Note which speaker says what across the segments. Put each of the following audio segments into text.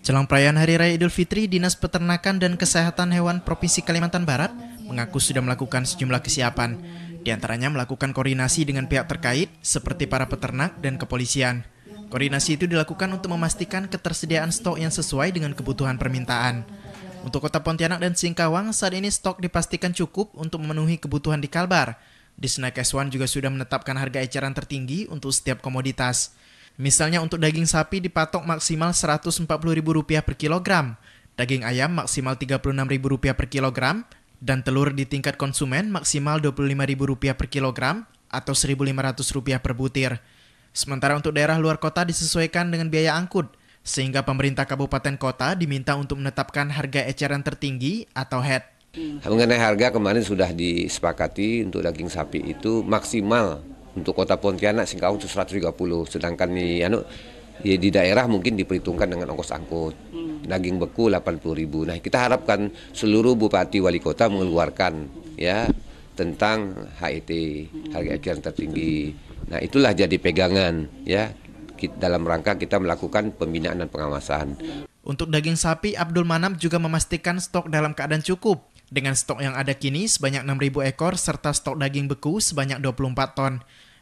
Speaker 1: Jelang perayaan Hari Raya Idul Fitri, Dinas Peternakan dan Kesehatan Hewan Provinsi Kalimantan Barat mengaku sudah melakukan sejumlah kesiapan, di antaranya melakukan koordinasi dengan pihak terkait seperti para peternak dan kepolisian. Koordinasi itu dilakukan untuk memastikan ketersediaan stok yang sesuai dengan kebutuhan permintaan. Untuk kota Pontianak dan Singkawang, saat ini stok dipastikan cukup untuk memenuhi kebutuhan di Kalbar. Di Senakeswan juga sudah menetapkan harga eceran tertinggi untuk setiap komoditas. Misalnya untuk daging sapi dipatok maksimal Rp140.000 per kilogram, daging ayam maksimal Rp36.000 per kilogram, dan telur di tingkat konsumen maksimal Rp25.000 per kilogram atau Rp1.500 per butir. Sementara untuk daerah luar kota disesuaikan dengan biaya angkut, sehingga pemerintah kabupaten kota diminta untuk menetapkan harga eceran tertinggi atau head.
Speaker 2: Mengenai harga kemarin sudah disepakati untuk daging sapi itu maksimal untuk kota Pontianak Singkawang itu 130 sedangkan di anu ya di daerah mungkin diperhitungkan dengan ongkos angkut hmm. daging beku 80.000 nah kita harapkan seluruh bupati wali kota mengeluarkan ya tentang HET harga eceran tertinggi nah itulah jadi pegangan ya dalam rangka kita melakukan pembinaan dan pengawasan
Speaker 1: untuk daging sapi Abdul Manap juga memastikan stok dalam keadaan cukup dengan stok yang ada kini sebanyak 6.000 ekor serta stok daging beku sebanyak 24 ton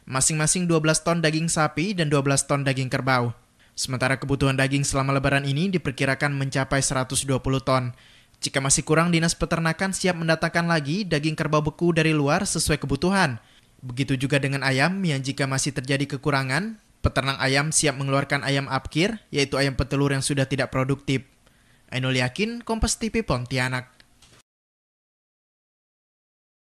Speaker 1: masing-masing 12 ton daging sapi dan 12 ton daging kerbau. Sementara kebutuhan daging selama lebaran ini diperkirakan mencapai 120 ton. Jika masih kurang, Dinas Peternakan siap mendatangkan lagi daging kerbau beku dari luar sesuai kebutuhan. Begitu juga dengan ayam yang jika masih terjadi kekurangan, peternak ayam siap mengeluarkan ayam apkir, yaitu ayam petelur yang sudah tidak produktif. Ainul Yakin, Kompas TV Pontianak.